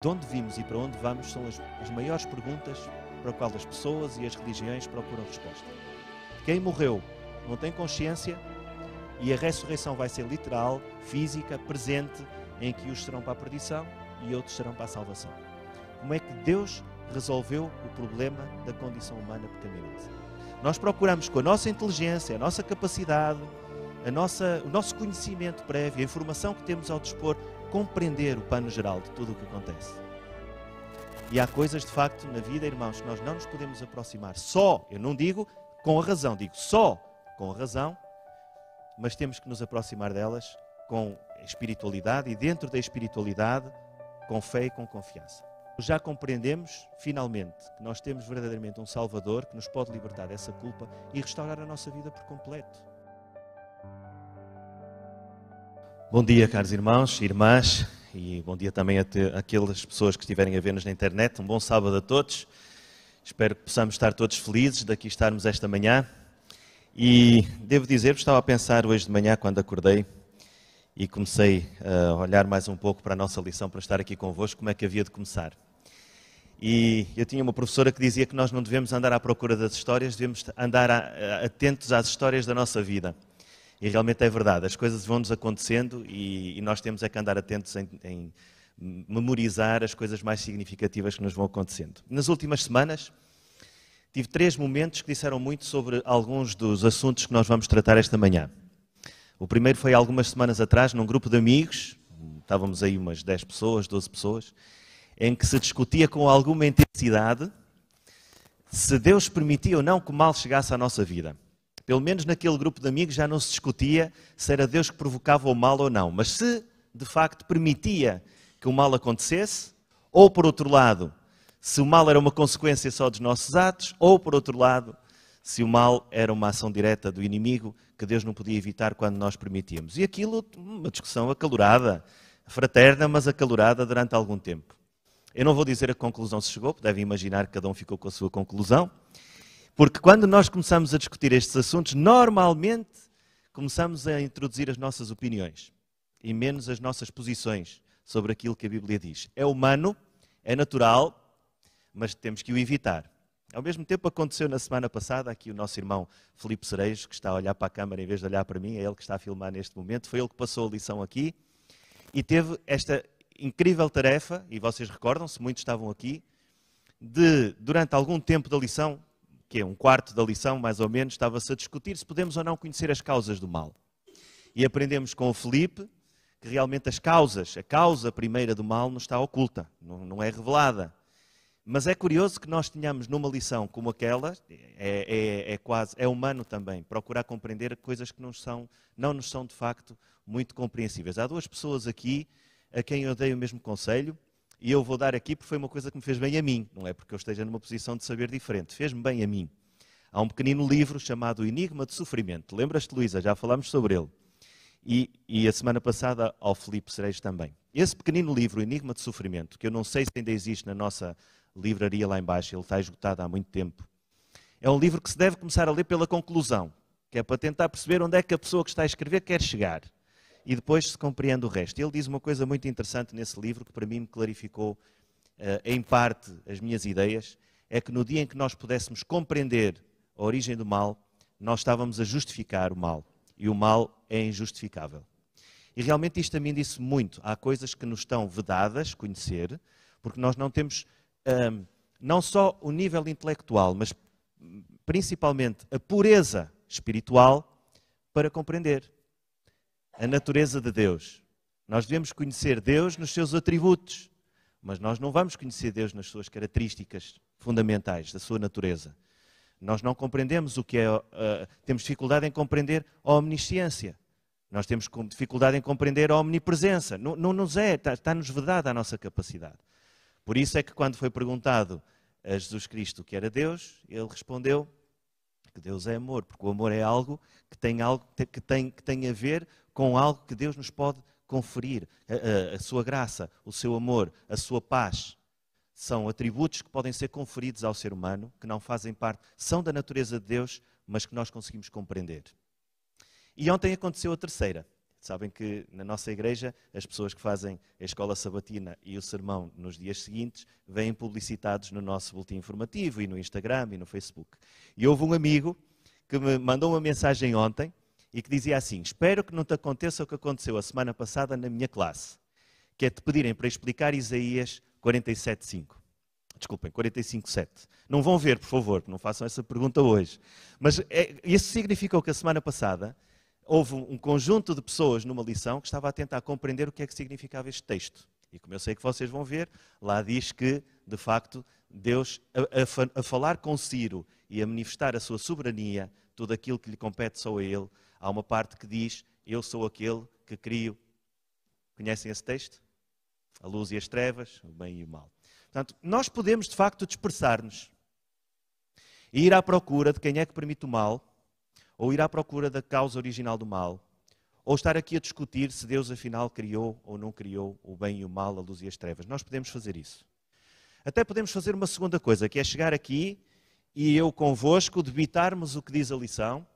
De onde vimos e para onde vamos são as, as maiores perguntas para as quais as pessoas e as religiões procuram resposta. Quem morreu não tem consciência e a ressurreição vai ser literal, física, presente, em que uns serão para a perdição e outros serão para a salvação. Como é que Deus resolveu o problema da condição humana pecaminosa? Nós procuramos com a nossa inteligência, a nossa capacidade, a nossa, o nosso conhecimento prévio, a informação que temos ao dispor, compreender o pano geral de tudo o que acontece. E há coisas, de facto, na vida, irmãos, que nós não nos podemos aproximar só, eu não digo com a razão, digo só com a razão, mas temos que nos aproximar delas com espiritualidade e, dentro da espiritualidade, com fé e com confiança. Já compreendemos, finalmente, que nós temos verdadeiramente um Salvador que nos pode libertar dessa culpa e restaurar a nossa vida por completo. Bom dia, caros irmãos, e irmãs, e bom dia também a aquelas pessoas que estiverem a ver-nos na internet. Um bom sábado a todos. Espero que possamos estar todos felizes daqui estarmos esta manhã. E devo dizer-vos, estava a pensar hoje de manhã, quando acordei, e comecei a olhar mais um pouco para a nossa lição, para estar aqui convosco, como é que havia de começar. E eu tinha uma professora que dizia que nós não devemos andar à procura das histórias, devemos andar atentos às histórias da nossa vida. E realmente é verdade, as coisas vão-nos acontecendo e, e, nós temos é que andar atentos em, em memorizar as coisas mais significativas que nos vão acontecendo. Nas últimas semanas, tive três momentos que disseram muito sobre alguns dos assuntos que nós vamos tratar esta manhã. O primeiro foi algumas semanas atrás, num grupo de amigos, estávamos aí umas 10 pessoas, 12 pessoas, em que se discutia com alguma intensidade se Deus permitia ou não que o mal chegasse à nossa vida. Pelo menos naquele grupo de amigos já não se discutia se era Deus que provocava o mal ou não, mas se de facto permitia que o mal acontecesse, ou por outro lado, se o mal era uma consequência só dos nossos atos, ou por outro lado, se o mal era uma ação direta do inimigo que Deus não podia evitar quando nós permitíamos. E aquilo, uma discussão acalorada, fraterna, mas acalorada durante algum tempo. Eu não vou dizer a que conclusão se chegou, devem imaginar que cada um ficou com a sua conclusão. Porque quando nós começamos a discutir estes assuntos, normalmente começamos a introduzir as nossas opiniões e menos as nossas posições sobre aquilo que a Bíblia diz. É humano, é natural, mas temos que o evitar. Ao mesmo tempo, aconteceu na semana passada, aqui o nosso irmão Felipe Cerejo, que está a olhar para a câmara em vez de olhar para mim, é ele que está a filmar neste momento, foi ele que passou a lição aqui e teve esta incrível tarefa, e vocês recordam-se, muitos estavam aqui, de, durante algum tempo da lição, que um quarto da lição, mais ou menos, estava-se a discutir se podemos ou não conhecer as causas do mal. E aprendemos com o Felipe que realmente as causas, a causa primeira do mal não está oculta, não, não é revelada. Mas é curioso que nós tenhamos numa lição como aquela, é, é, é, quase, é humano também, procurar compreender coisas que não, são, não nos são de facto muito compreensíveis. Há duas pessoas aqui a quem eu dei o mesmo conselho, e eu vou dar aqui porque foi uma coisa que me fez bem a mim, não é porque eu esteja numa posição de saber diferente, fez-me bem a mim. Há um pequenino livro chamado Enigma de Sofrimento. Lembras-te, Luísa? Já falámos sobre ele. E, e, a semana passada ao Filipe Sereis também. Esse pequenino livro, Enigma de Sofrimento, que eu não sei se ainda existe na nossa livraria lá embaixo, ele está esgotado há muito tempo. É um livro que se deve começar a ler pela conclusão, que é para tentar perceber onde é que a pessoa que está a escrever quer chegar e depois se compreende o resto. Ele diz uma coisa muito interessante nesse livro que para mim me clarificou uh, em parte as minhas ideias, é que no dia em que nós pudéssemos compreender a origem do mal, nós estávamos a justificar o mal e o mal é injustificável. E realmente isto a mim disse muito. Há coisas que nos estão vedadas conhecer, porque nós não temos um, ehm, não só o nível intelectual, mas hum, principalmente a pureza espiritual para compreender a natureza de Deus. Nós devemos conhecer Deus nos seus atributos, mas nós não vamos conhecer Deus nas suas características fundamentais, da sua natureza. Nós não compreendemos o que é, uh, temos dificuldade em compreender a omnisciência. Nós temos dificuldade em compreender a omnipresença. Não, não nos é, tá, está-nos está vedada a nossa capacidade. Por isso é que quando foi perguntado a Jesus Cristo que era Deus, ele respondeu que Deus é amor, porque o amor é algo que tem, algo, que tem, que tem a ver com algo que Deus nos pode conferir. A, a, a sua graça, o seu amor, a sua paz. São atributos que podem ser conferidos ao ser humano, que não fazem parte, são da natureza de Deus, mas que nós conseguimos compreender. E ontem aconteceu a terceira. Sabem que na nossa igreja, as pessoas que fazem a escola sabatina e o sermão nos dias seguintes vêm publicitados no nosso boletim informativo e no Instagram e no Facebook. E houve um amigo que me mandou uma mensagem ontem e que dizia assim: Espero que não te aconteça o que aconteceu a semana passada na minha classe, que é te pedirem para explicar Isaías 47,5. Desculpem, 45,7. Não vão ver, por favor, não façam essa pergunta hoje. Mas é, isso significou que a semana passada houve um conjunto de pessoas numa lição que estava a tentar compreender o que é que significava este texto. E como eu sei que vocês vão ver, lá diz que, de facto, Deus, a, a, a falar com Ciro e a manifestar a sua soberania, tudo aquilo que lhe compete só a ele, há uma parte que diz: Eu sou aquele que crio. Conhecem esse texto? A luz e as trevas, o bem e o mal. Portanto, nós podemos de facto dispersar-nos e ir à procura de quem é que permite o mal, ou ir à procura da causa original do mal, ou estar aqui a discutir se Deus afinal criou ou não criou o bem e o mal, a luz e as trevas. Nós podemos fazer isso. Até podemos fazer uma segunda coisa, que é chegar aqui e eu convosco debitarmos o que diz a lição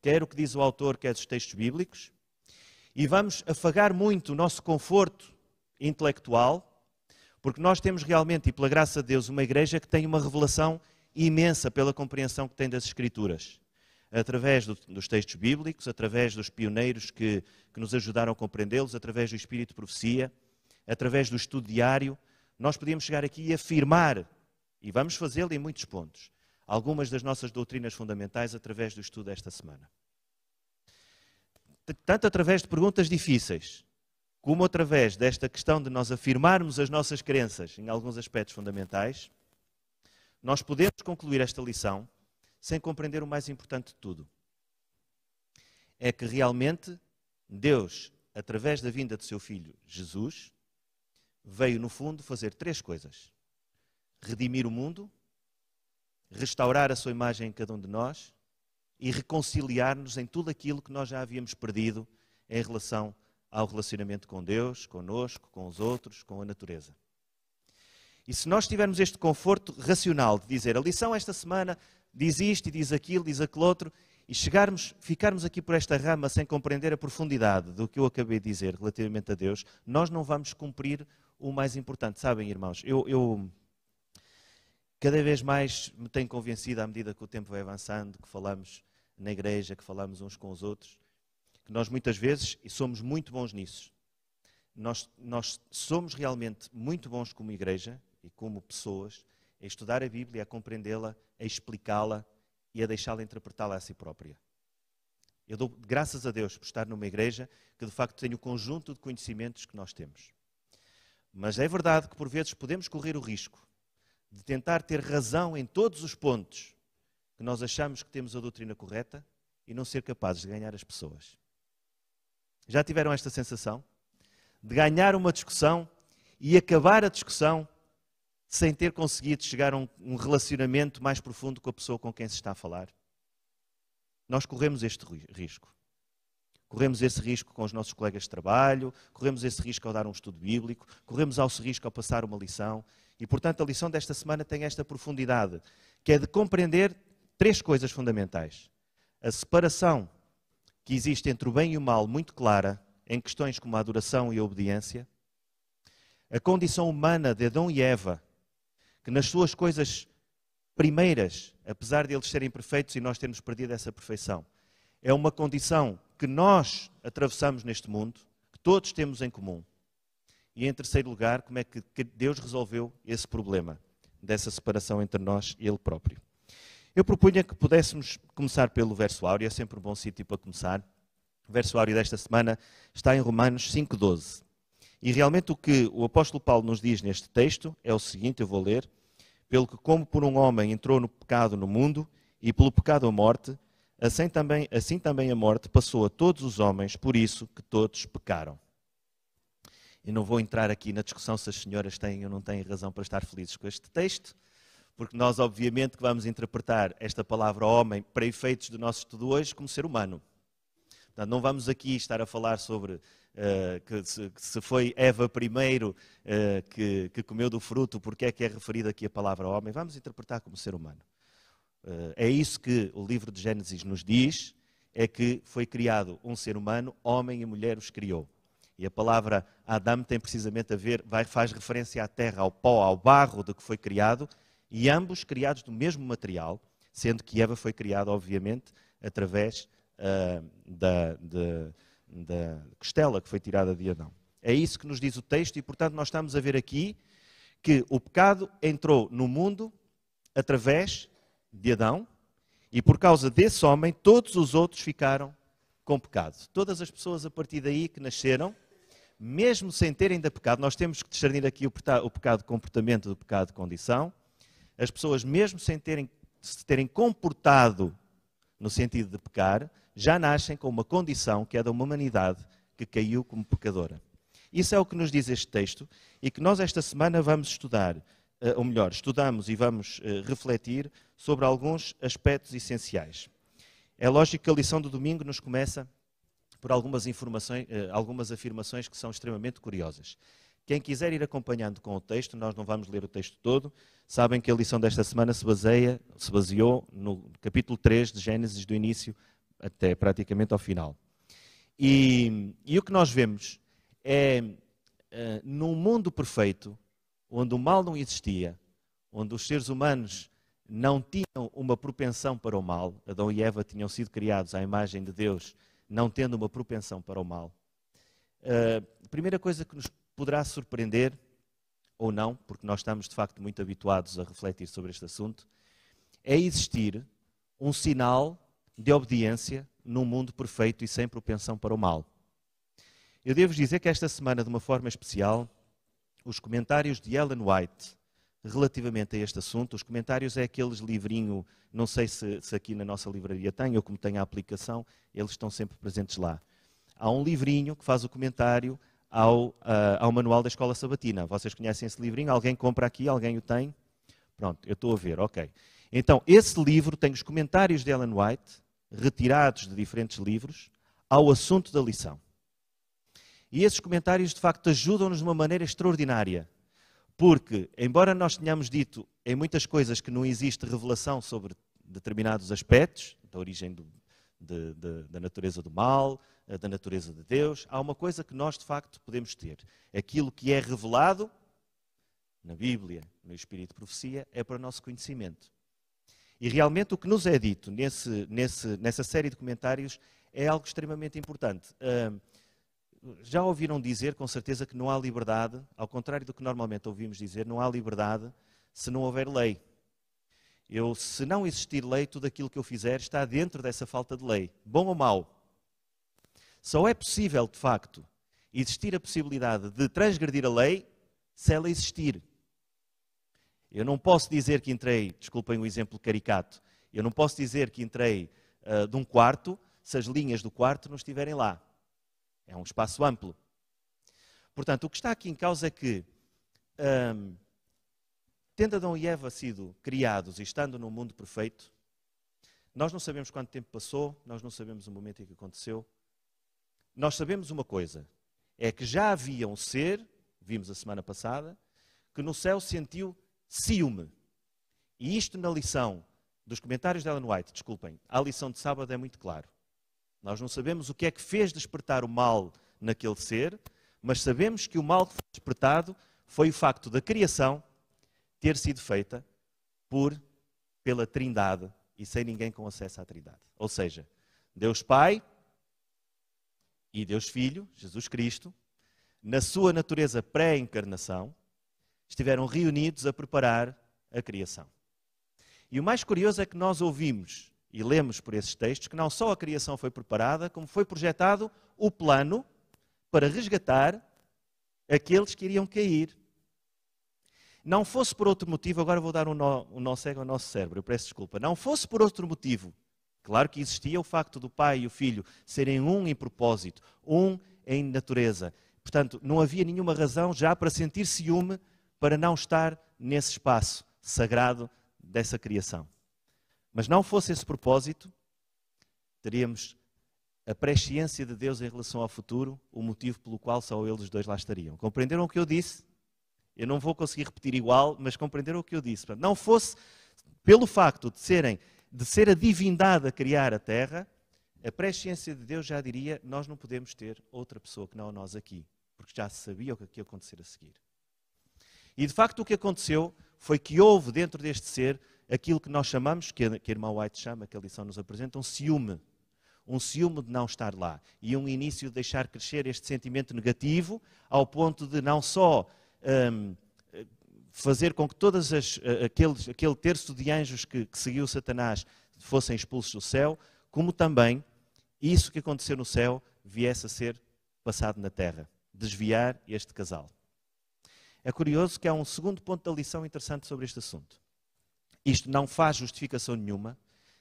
quer o que diz o autor, quer os textos bíblicos, e vamos afagar muito o nosso conforto intelectual, porque nós temos realmente, e pela graça de Deus, uma igreja que tem uma revelação imensa pela compreensão que tem das Escrituras, através do, dos textos bíblicos, através dos pioneiros que, que nos ajudaram a compreendê-los, através do Espírito de Profecia, através do estudo diário. Nós podíamos chegar aqui e afirmar, e vamos fazê-lo em muitos pontos, algumas das nossas doutrinas fundamentais através do estudo esta semana. Tanto através de perguntas difíceis, como através desta questão de nós afirmarmos as nossas crenças em alguns aspectos fundamentais, nós podemos concluir esta lição sem compreender o mais importante de tudo. É que realmente Deus, através da vinda de seu filho Jesus, veio no fundo fazer três coisas: redimir o mundo, restaurar a sua imagem em cada um de nós e reconciliar-nos em tudo aquilo que nós já havíamos perdido em relação ao relacionamento com Deus, conosco, com os outros, com a natureza. E se nós tivermos este conforto racional de dizer a lição esta semana diz isto e diz aquilo, diz aquele outro, e chegarmos, ficarmos aqui por esta rama sem compreender a profundidade do que eu acabei de dizer relativamente a Deus, nós não vamos cumprir o mais importante. Sabem, irmãos, eu, eu Cada vez mais me tenho convencido, à medida que o tempo vai avançando, que falamos na igreja, que falamos uns com os outros, que nós muitas vezes, e somos muito bons nisso, nós, nós somos realmente muito bons como igreja e como pessoas a estudar a Bíblia, a compreendê-la, a explicá-la e a deixá-la interpretá-la a si própria. Eu dou graças a Deus por estar numa igreja que de facto tem o conjunto de conhecimentos que nós temos. Mas é verdade que por vezes podemos correr o risco de tentar ter razão em todos os pontos que nós achamos que temos a doutrina correta e não ser capazes de ganhar as pessoas. Já tiveram esta sensação? De ganhar uma discussão e acabar a discussão sem ter conseguido chegar a um relacionamento mais profundo com a pessoa com quem se está a falar? Nós corremos este risco. Corremos esse risco com os nossos colegas de trabalho, corremos esse risco ao dar um estudo bíblico, corremos esse risco ao passar uma lição e, portanto, a lição desta semana tem esta profundidade, que é de compreender três coisas fundamentais. A separação que existe entre o bem e o mal, muito clara, em questões como a adoração e a obediência. A condição humana de Adão e Eva, que nas suas coisas primeiras, apesar de eles serem perfeitos e nós termos perdido essa perfeição, é uma condição que nós atravessamos neste mundo, que todos temos em comum e em terceiro lugar, como é que Deus resolveu esse problema dessa separação entre nós e Ele próprio. Eu propunha que pudéssemos começar pelo verso áureo, é sempre um bom sítio para começar. O verso áureo desta semana está em Romanos 5,12. E realmente o que o apóstolo Paulo nos diz neste texto é o seguinte: eu vou ler. Pelo que, como por um homem entrou no pecado no mundo, e pelo pecado a morte, assim também, assim também a morte passou a todos os homens, por isso que todos pecaram. E não vou entrar aqui na discussão se as senhoras têm ou não têm razão para estar felizes com este texto, porque nós, obviamente, que vamos interpretar esta palavra homem para efeitos do nosso estudo hoje como ser humano. Portanto, não vamos aqui estar a falar sobre uh, que, se, que, se, foi Eva primeiro uh, que, que, comeu do fruto, porque é que é referida aqui a palavra homem. Vamos interpretar como ser humano. Uh, é isso que o livro de Gênesis nos diz, é que foi criado um ser humano, homem e mulher os criou. E a palavra Adam tem precisamente a ver, vai, faz referência à terra, ao pó, ao barro de que foi criado, e ambos criados do mesmo material, sendo que Eva foi criada, obviamente, através uh, da, de, da costela que foi tirada de Adão. É isso que nos diz o texto, e portanto nós estamos a ver aqui que o pecado entrou no mundo através de Adão, e por causa desse homem, todos os outros ficaram com pecado. Todas as pessoas a partir daí que nasceram mesmo sem ter ainda pecado, nós temos que discernir aqui o pecado de comportamento do pecado de condição. As pessoas, mesmo sem terem, se terem comportado no sentido de pecar, já nascem com uma condição que é da humanidade que caiu como pecadora. Isso é o que nos diz este texto e que nós esta semana vamos estudar, eh, ou melhor, estudamos e vamos eh, refletir sobre alguns aspectos essenciais. É lógico que a lição do domingo nos começa por algumas, eh, algumas afirmações que são extremamente curiosas. Quem quiser ir acompanhando com o texto, nós não vamos ler o texto todo, sabem que a lição desta semana se, baseia, se baseou no capítulo 3 de Gênesis, do início até praticamente ao final. E, e o que nós vemos é, eh, num mundo perfeito, onde o mal não existia, onde os seres humanos não tinham uma propensão para o mal, Adão e Eva tinham sido criados à imagem de Deus não tendo uma propensão para o mal. Ah, a uh, primeira coisa que nos poderá surpreender, ou não, porque nós estamos de facto muito habituados a refletir sobre este assunto, é existir um sinal de obediência num mundo perfeito e sem propensão para o mal. Eu devo dizer que esta semana, de uma forma especial, os comentários de Ellen White relativamente a este assunto. Os comentários é aqueles livrinho, não sei se, se aqui na nossa livraria tem ou como tem a aplicação, eles estão sempre presentes lá. Há um livrinho que faz o comentário ao, uh, ao manual da escola sabatina. Vocês conhecem esse livrinho? Alguém compra aqui? Alguém o tem? Pronto, eu estou a ver, ok. Então, esse livro tem os comentários de Ellen White, retirados de diferentes livros, ao assunto da lição. E esses comentários, de facto, ajudam-nos de uma maneira extraordinária porque, embora nós tenhamos dito em muitas coisas que não existe revelação sobre determinados aspectos, da origem do, de, de, da natureza do mal, eh, da natureza de Deus, há uma coisa que nós de facto podemos ter. Aquilo que é revelado na Bíblia, no Espírito de Profecia, é para o nosso conhecimento. E realmente o que nos é dito nesse, nesse, nessa série de comentários é algo extremamente importante. Uh, já ouviram dizer com certeza que não há liberdade, ao contrário do que normalmente ouvimos dizer, não há liberdade se não houver lei. Eu, se não existir lei, tudo aquilo que eu fizer está dentro dessa falta de lei, bom ou mau. Só é possível, de facto, existir a possibilidade de transgredir a lei se ela existir. Eu não posso dizer que entrei, desculpem o exemplo caricato, eu não posso dizer que entrei uh, de um quarto se as linhas do quarto não estiverem lá. É um espaço amplo. Portanto, o que está aqui em causa é que, hum, tendo Adão e Eva sido criados e estando num mundo perfeito, nós não sabemos quanto tempo passou, nós não sabemos o momento em que aconteceu. Nós sabemos uma coisa: é que já havia um ser, vimos a semana passada, que no céu sentiu ciúme. E isto na lição dos comentários dela Ellen White, desculpem, a lição de sábado é muito claro. Nós não sabemos o que é que fez despertar o mal naquele ser, mas sabemos que o mal que foi despertado foi o facto da criação ter sido feita por pela Trindade e sem ninguém com acesso à Trindade. Ou seja, Deus Pai e Deus Filho, Jesus Cristo, na sua natureza pré-encarnação, estiveram reunidos a preparar a criação. E o mais curioso é que nós ouvimos e lemos por esses textos que não só a criação foi preparada, como foi projetado o plano para resgatar aqueles que iriam cair. Não fosse por outro motivo, agora vou dar um nó, um nó cego ao nosso cérebro, eu peço desculpa. Não fosse por outro motivo, claro que existia o facto do pai e o filho serem um em propósito, um em natureza. Portanto, não havia nenhuma razão já para sentir ciúme para não estar nesse espaço sagrado dessa criação. Mas não fosse esse propósito, teríamos a presciência de Deus em relação ao futuro, o motivo pelo qual só eles dois lá estariam. Compreenderam o que eu disse? Eu não vou conseguir repetir igual, mas compreenderam o que eu disse. Não fosse pelo facto de serem, de ser a divindade a criar a terra, a presciência de Deus já diria: nós não podemos ter outra pessoa que não nós aqui, porque já sabia o que ia acontecer a seguir. E de facto o que aconteceu foi que houve dentro deste ser aquilo que nós chamamos, que a, irmã White chama, que a lição nos apresenta, um ciúme. Um ciúme de não estar lá e um início de deixar crescer este sentimento negativo ao ponto de não só um, fazer com que todos aquele terço de anjos que, que seguiu Satanás fossem expulsos do céu, como também isso que aconteceu no céu viesse a ser passado na terra desviar este casal. É curioso que há um segundo ponto da lição interessante sobre este assunto. Isto não faz justificação nenhuma,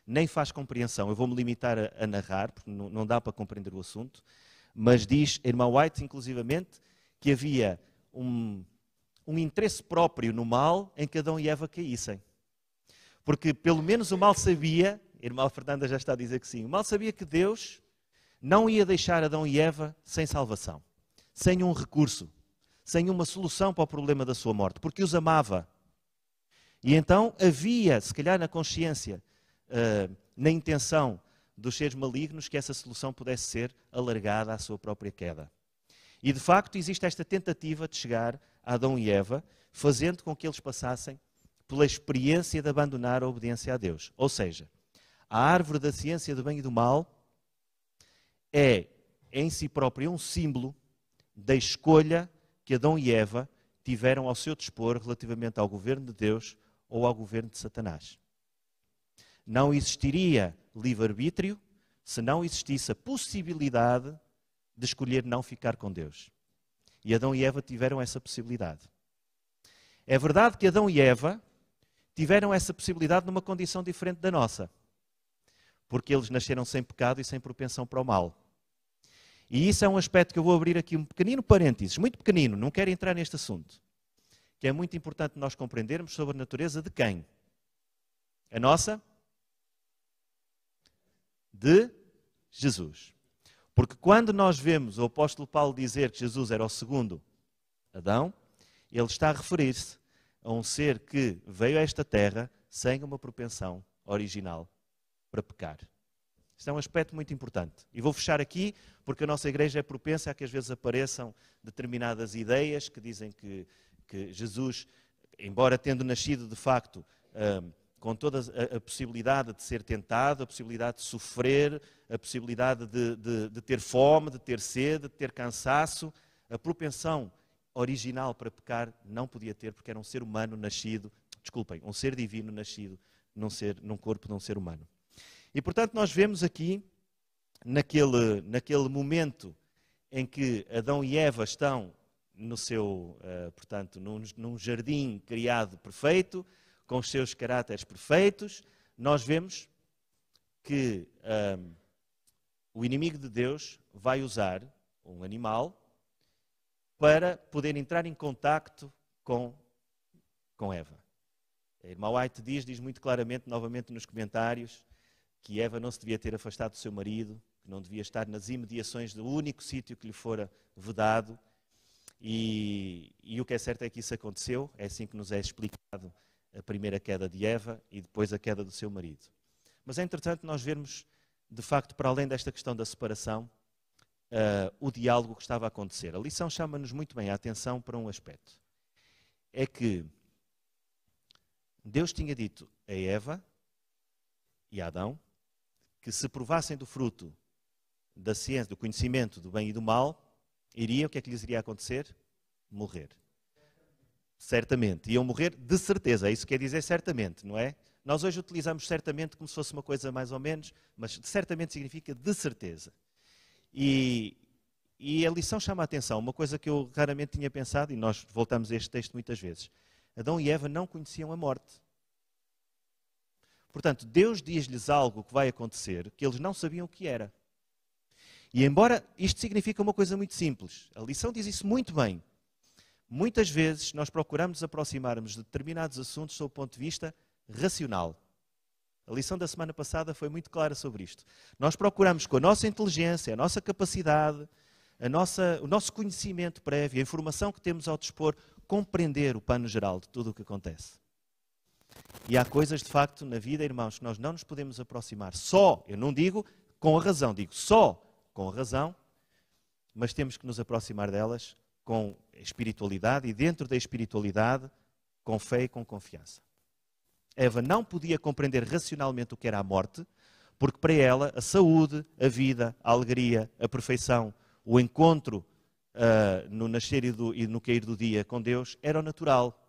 nem faz compreensão. Eu vou-me limitar a, a, narrar, porque não, não dá para compreender o assunto, mas diz a irmã White, inclusivamente, que havia um, um interesse próprio no mal em que Adão e Eva caíssem. Porque pelo menos o mal sabia, a irmã Fernanda já está a dizer que sim, o mal sabia que Deus não ia deixar Adão e Eva sem salvação, sem um recurso, sem uma solução para o problema da sua morte, porque os amava. E então havia, se calhar na consciência, uh, na intenção dos seres malignos, que essa solução pudesse ser alargada à sua própria queda. E de facto existe esta tentativa de chegar a Adão e Eva, fazendo com que eles passassem pela experiência de abandonar a obediência a Deus. Ou seja, a árvore da ciência do bem e do mal é em si própria um símbolo da escolha que Adão e Eva tiveram ao seu dispor relativamente ao governo de Deus, ou ao governo de Satanás. Não existiria livre-arbítrio se não existisse a possibilidade de escolher não ficar com Deus. E Adão e Eva tiveram essa possibilidade. É verdade que Adão e Eva tiveram essa possibilidade numa condição diferente da nossa, porque eles nasceram sem pecado e sem propensão para o mal. E isso é um aspecto que eu vou abrir aqui um pequenino parênteses, muito pequenino, não quero entrar neste assunto que é muito importante nós compreendermos sobre a natureza de quem? A nossa? De Jesus. Porque quando nós vemos o apóstolo Paulo dizer que Jesus era o segundo Adão, ele está a referir-se a um ser que veio a esta terra sem uma propensão original para pecar. Isto é um aspecto muito importante. E vou fechar aqui, porque a nossa igreja é propensa a que às vezes apareçam determinadas ideias que dizem que que Jesus, embora tendo nascido de facto hum, com toda a, a, possibilidade de ser tentado, a possibilidade de sofrer, a possibilidade de, de, de ter fome, de ter sede, de ter cansaço, a propensão original para pecar não podia ter, porque era um ser humano nascido, desculpem, um ser divino nascido num, ser, num corpo de um ser humano. E portanto, nós vemos aqui, naquele, naquele momento em que Adão e Eva estão no seu, uh, portanto, num, num, jardim criado perfeito, com os seus caráteres perfeitos, nós vemos que ehm, o inimigo de Deus vai usar um animal para poder entrar em contacto com, com Eva. A irmã White diz, diz muito claramente, novamente nos comentários, que Eva não se devia ter afastado do seu marido, que não devia estar nas imediações do único sítio que lhe fora vedado, e, e, o que é certo é que isso aconteceu, é assim que nos é explicado a primeira queda de Eva e depois a queda do seu marido. Mas, entretanto, é nós vemos, de facto, para além desta questão da separação, uh, o diálogo que estava a acontecer. A lição chama-nos muito bem a atenção para um aspecto. É que Deus tinha dito a Eva e a Adão que se provassem do fruto da ciência, do conhecimento do bem e do mal, Iriam, o que é que lhes iria acontecer? Morrer. Certamente. Iam morrer de certeza. É isso quer dizer certamente, não é? Nós hoje utilizamos certamente como se fosse uma coisa mais ou menos, mas certamente significa de certeza. E, e a lição chama a atenção, uma coisa que eu raramente tinha pensado, e nós voltamos a este texto muitas vezes. Adão e Eva não conheciam a morte. Portanto, Deus diz-lhes algo que vai acontecer que eles não sabiam o que era. E embora isto signifique uma coisa muito simples, a lição diz isso muito bem. Muitas vezes nós procuramos aproximarmos de determinados assuntos sob o ponto de vista racional. A lição da semana passada foi muito clara sobre isto. Nós procuramos com a nossa inteligência, a nossa capacidade, a nossa, o nosso conhecimento prévio, a informação que temos ao dispor, compreender o pano geral de tudo o que acontece. E há coisas, de facto, na vida, irmãos, que nós não nos podemos aproximar só, eu não digo com a razão, digo só com razão, mas temos que nos aproximar delas com espiritualidade e, dentro da espiritualidade, com fé e com confiança. Eva não podia compreender racionalmente o que era a morte, porque para ela a saúde, a vida, a alegria, a perfeição, o encontro uh, no nascer e, do, e no cair do dia com Deus era o natural.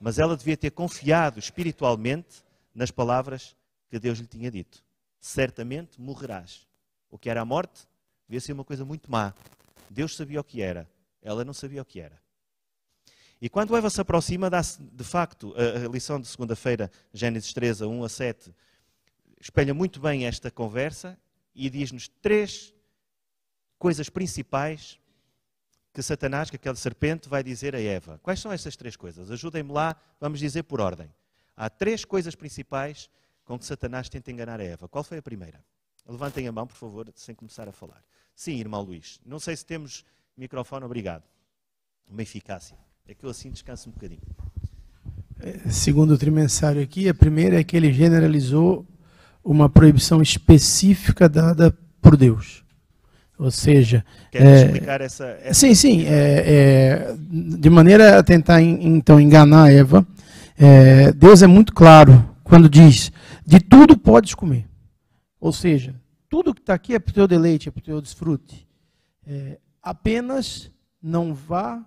Mas ela devia ter confiado espiritualmente nas palavras que Deus lhe tinha dito: Certamente morrerás. O que era a morte devia ser uma coisa muito má. Deus sabia o que era, ela não sabia o que era. E quando Eva se aproxima, dá-se de facto a lição de segunda-feira, Gênesis 3, a 1 a 7, espelha muito bem esta conversa e diz-nos três coisas principais que Satanás, que aquela serpente, vai dizer a Eva. Quais são essas três coisas? Ajudem-me lá, vamos dizer por ordem. Há três coisas principais com que Satanás tenta enganar a Eva. Qual foi a primeira? Levantem a mão, por favor, sem começar a falar. Sim, irmão Luís. Não sei se temos microfone, obrigado. Uma eficácia. É que eu assim descanso um bocadinho. É, segundo o trimensário aqui, a primeira é que ele generalizou uma proibição específica dada por Deus. Ou seja, quer é, explicar essa, essa, Sim, sim. É, é, de maneira a tentar então enganar Eva, é, Deus é muito claro quando diz: de tudo podes comer. Ou seja, tudo que está aqui é para o teu deleite, é para o teu desfrute. É, apenas não vá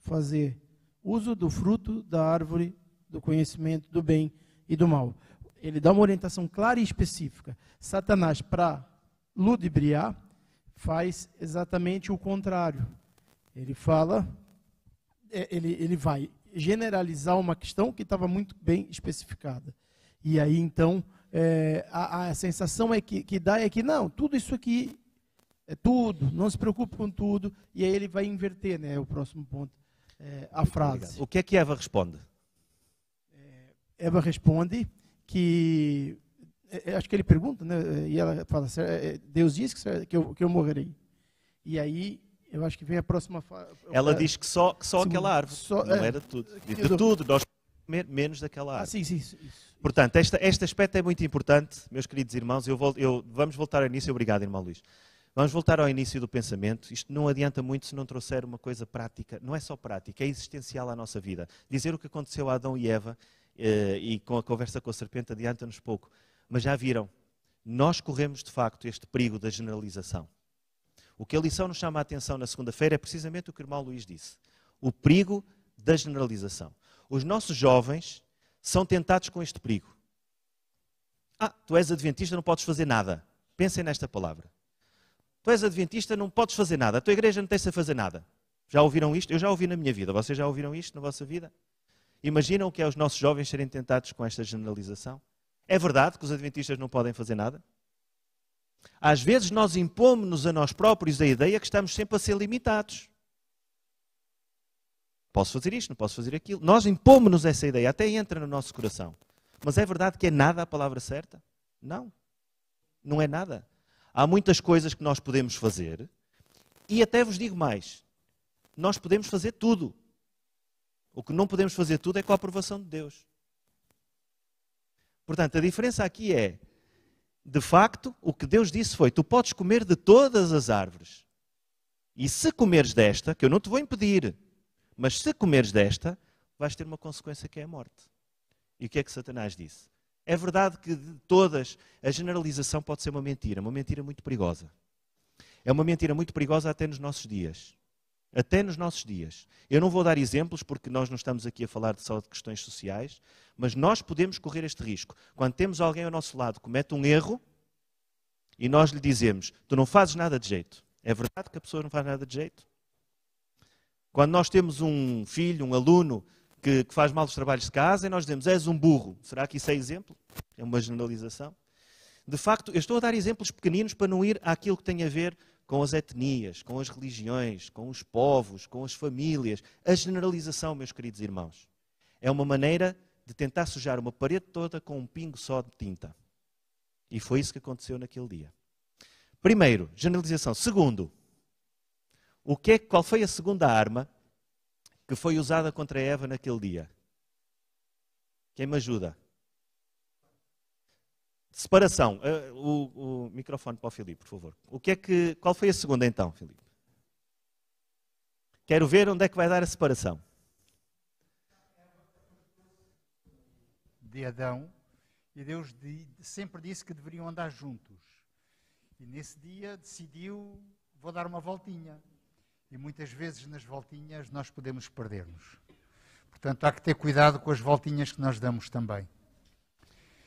fazer uso do fruto da árvore do conhecimento do bem e do mal. Ele dá uma orientação clara e específica. Satanás, para ludibriar, faz exatamente o contrário. Ele fala, é, ele, ele vai generalizar uma questão que estava muito bem especificada. E aí então é, a, a, sensação é que, que dá é que, não, tudo isso aqui é tudo, não se preocupe com tudo, e aí ele vai inverter, né, o próximo ponto, é, a frase. O que é que Eva responde? É, Eva responde que, é, é, acho que ele pergunta, né, e ela fala, é, Deus disse que, que, eu, que eu morrerei. E aí eu acho que vem a próxima. Ela diz que só, que só aquela árvore. Só, não é, era tudo. de tudo. Nós comer menos daquela árvore. Ah, sim, sim. Isso, Portanto, esta, este aspecto é muito importante, meus queridos irmãos. Eu, vou, eu vamos voltar ao início. Obrigado, irmão Luís. Vamos voltar ao início do pensamento. Isto não adianta muito se não trouxer uma coisa prática. Não é só prática, é existencial à nossa vida. Dizer o que aconteceu a Adão e Eva eh, e com a conversa com a serpente adianta-nos pouco. Mas já viram, nós corremos de facto este perigo da generalização. O que a lição nos chama a atenção na segunda-feira é precisamente o que o irmão Luís disse: o perigo da generalização os nossos jovens são tentados com este perigo. Ah, tu és adventista, não podes fazer nada. Pensem nesta palavra. Tu és adventista, não podes fazer nada. A tua igreja não tens a fazer nada. Já ouviram isto? Eu já ouvi na minha vida. Vocês já ouviram isto na vossa vida? Imaginam o que é os nossos jovens serem tentados com esta generalização? É verdade que os adventistas não podem fazer nada? Às vezes nós impomos-nos a nós próprios a ideia que estamos sempre a ser limitados. Posso fazer isto, não posso fazer aquilo. Nós impomos-nos essa ideia, até entra no nosso coração. Mas é verdade que é nada a palavra certa? Não. Não é nada. Há muitas coisas que nós podemos fazer, e até vos digo mais: nós podemos fazer tudo. O que não podemos fazer tudo é com a aprovação de Deus. Portanto, a diferença aqui é: de facto, o que Deus disse foi: tu podes comer de todas as árvores. E se comeres desta, que eu não te vou impedir, mas se comeres desta, vais ter uma consequência que é a morte. E o que é que Satanás disse? É verdade que de todas, a generalização pode ser uma mentira, uma mentira muito perigosa. É uma mentira muito perigosa até nos nossos dias. Até nos nossos dias. Eu não vou dar exemplos porque nós não estamos aqui a falar só de questões sociais, mas nós podemos correr este risco. Quando temos alguém ao nosso lado que comete um erro e nós lhe dizemos: Tu não fazes nada de jeito. É verdade que a pessoa não faz nada de jeito? Quando nós temos um filho, um aluno, que, que, faz mal os trabalhos de casa e nós dizemos, és um burro. Será que isso é exemplo? É uma generalização? De facto, eu estou a dar exemplos pequeninos para não ir àquilo que tem a ver com as etnias, com as religiões, com os povos, com as famílias. A generalização, meus queridos irmãos, é uma maneira de tentar sujar uma parede toda com um pingo só de tinta. E foi isso que aconteceu naquele dia. Primeiro, generalização. Segundo, o que é, qual foi a segunda arma que foi usada contra Eva naquele dia? Quem me ajuda? Separação. Eh, o, o microfone para o Filipe, por favor. O que é que, qual foi a segunda então, Filipe? Quero ver onde é que vai dar a separação. De Adão, e Deus sempre disse que deveriam andar juntos. E nesse dia decidiu: vou dar uma voltinha. E muitas vezes nas voltinhas nós podemos perder-nos. Portanto, há que ter cuidado com as voltinhas que nós damos também.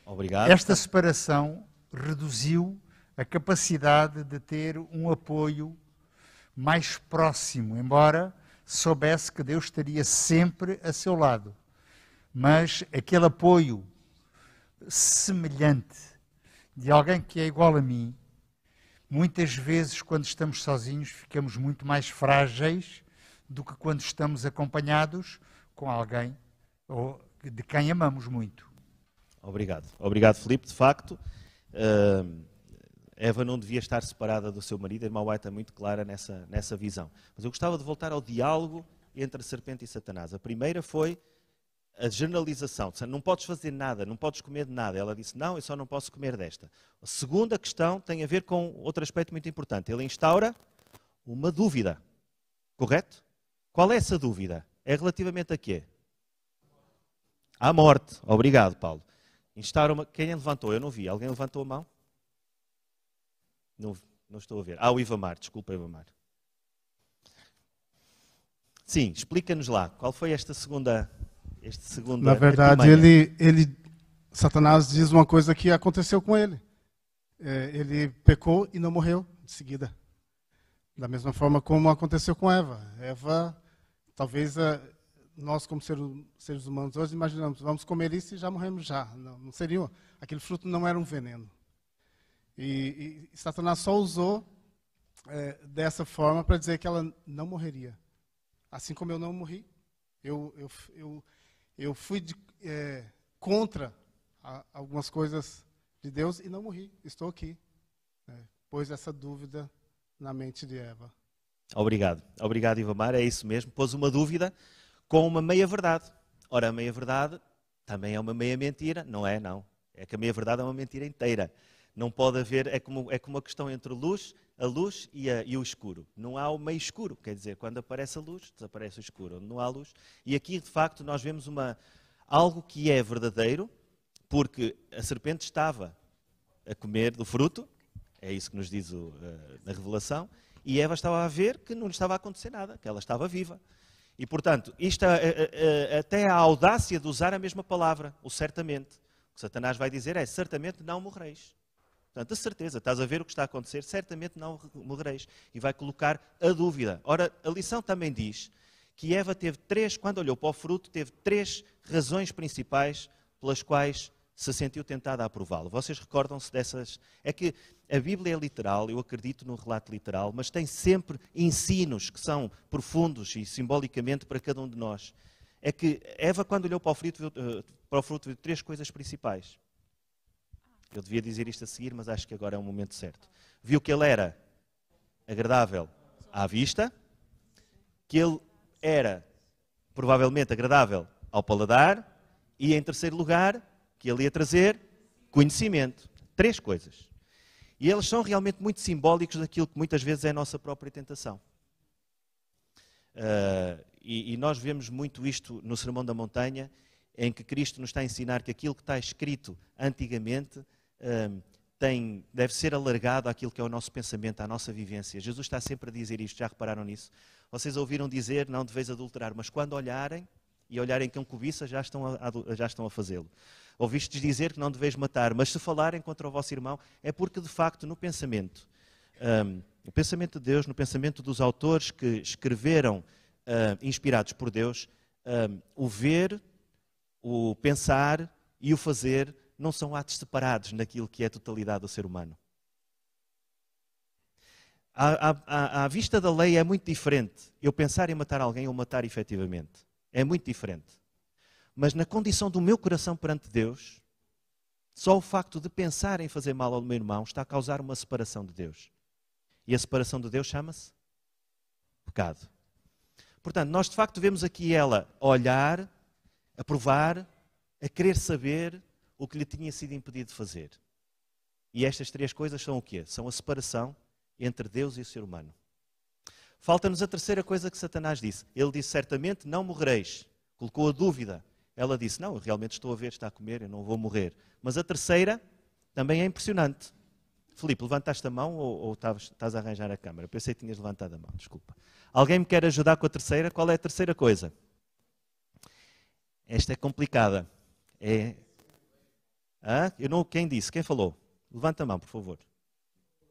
Obrigado. Esta separação reduziu a capacidade de ter um apoio mais próximo, embora soubesse que Deus estaria sempre a seu lado. Mas aquele apoio semelhante de alguém que é igual a mim, Muitas vezes, quando estamos sozinhos, ficamos muito mais frágeis do que quando estamos acompanhados com alguém ou de quem amamos muito. Obrigado. Obrigado, Filipe. De facto, uh, Eva não devia estar separada do seu marido. A irmã White é muito clara nessa, nessa visão. Mas eu gostava de voltar ao diálogo entre a serpente e Satanás. A primeira foi a generalização, não podes fazer nada, não podes comer de nada. Ela disse, não, eu só não posso comer desta. A segunda questão tem a ver com outro aspecto muito importante. Ele instaura uma dúvida, correto? Qual é essa dúvida? É relativamente a quê? À morte. Obrigado, Paulo. Instaura uma... Quem levantou? Eu não vi. Alguém levantou a mão? Não, não estou a ver. Ah, o Ivamar, desculpa, Ivamar. Sim, explica-nos lá, qual foi esta segunda este segundo Na é verdade, ele, ele, Satanás diz uma coisa que aconteceu com ele. É, ele pecou e não morreu de seguida. Da mesma forma como aconteceu com Eva. Eva, talvez a, é, nós, como ser, seres humanos, hoje imaginamos, vamos comer isso e já morremos já. Não, não seria, aquele fruto não era um veneno. E, e Satanás só usou é, dessa forma para dizer que ela não morreria. Assim como eu não morri, eu, eu, eu eu fui de, é, contra a, algumas coisas de Deus e não morri. Estou aqui. Né? Pôs essa dúvida na mente de Eva. Obrigado. Obrigado, Ivamar. É isso mesmo. Pôs uma dúvida com uma meia-verdade. Ora, a meia-verdade também é uma meia-mentira. Não é, não. É que a meia-verdade é uma mentira inteira. Não pode haver, é como, é como a questão entre luz, a luz e, a, e, o escuro. Não há o meio escuro, quer dizer, quando aparece a luz, desaparece o escuro, não há luz. E aqui, de facto, nós vemos uma, algo que é verdadeiro, porque a serpente estava a comer do fruto, é isso que nos diz o, eh, revelação, e Eva estava a ver que não lhe estava a acontecer nada, que ela estava viva. E, portanto, isto, eh, eh, até a audácia de usar a mesma palavra, o certamente. O que Satanás vai dizer é: certamente não morreis. Portanto, a certeza, estás a ver o que está a acontecer, certamente não morrereis. E vai colocar a dúvida. Ora, a lição também diz que Eva teve três, quando olhou para o fruto, teve três razões principais pelas quais se sentiu tentada a aprová-lo. Vocês recordam-se dessas? É que a Bíblia é literal, eu acredito no relato literal, mas tem sempre ensinos que são profundos e simbolicamente para cada um de nós. É que Eva, quando olhou para o fruto, viu, eh, para o fruto, viu três coisas principais. Eu devia dizer isto a seguir, mas acho que agora é o momento certo. Viu que ele era agradável à vista, que ele era provavelmente agradável ao paladar e, em terceiro lugar, que ele ia trazer conhecimento. Três coisas. E eles são realmente muito simbólicos daquilo que muitas vezes é a nossa própria tentação. Uh, e, e, nós vemos muito isto no Sermão da Montanha, em que Cristo nos está a ensinar que aquilo que está escrito antigamente tem, deve ser alargado àquilo que é o nosso pensamento, à nossa vivência. Jesus está sempre a dizer isto, já repararam nisso? Vocês ouviram dizer, não deveis adulterar, mas quando olharem e olharem com cobiça, já estão a, já estão a fazê-lo. Ouvistes dizer que não deveis matar, mas se falarem contra o vosso irmão, é porque de facto no pensamento, um, no pensamento de Deus, no pensamento dos autores que escreveram, uh, inspirados por Deus, um, o ver, o pensar e o fazer não são atos separados naquilo que é a totalidade do ser humano. À, à, à, vista da lei é muito diferente eu pensar em matar alguém ou matar efetivamente. É muito diferente. Mas na condição do meu coração perante Deus, só o facto de pensar em fazer mal ao meu irmão está a causar uma separação de Deus. E a separação de Deus chama-se pecado. Portanto, nós de facto vemos aqui ela olhar, a provar, a querer saber, o que lhe tinha sido impedido de fazer. E estas três coisas são o quê? São a separação entre Deus e o ser humano. Falta-nos a terceira coisa que Satanás disse. Ele disse: Certamente não morrereis. Colocou a dúvida. Ela disse: Não, eu realmente estou a ver, está a comer, eu não vou morrer. Mas a terceira também é impressionante. Filipe, levantaste a mão ou, ou estás, estás a arranjar a câmara? Pensei que tinhas levantado a mão, desculpa. Alguém me quer ajudar com a terceira? Qual é a terceira coisa? Esta é complicada. É, eu não, quem disse? Quem falou? Levanta a mão, por favor.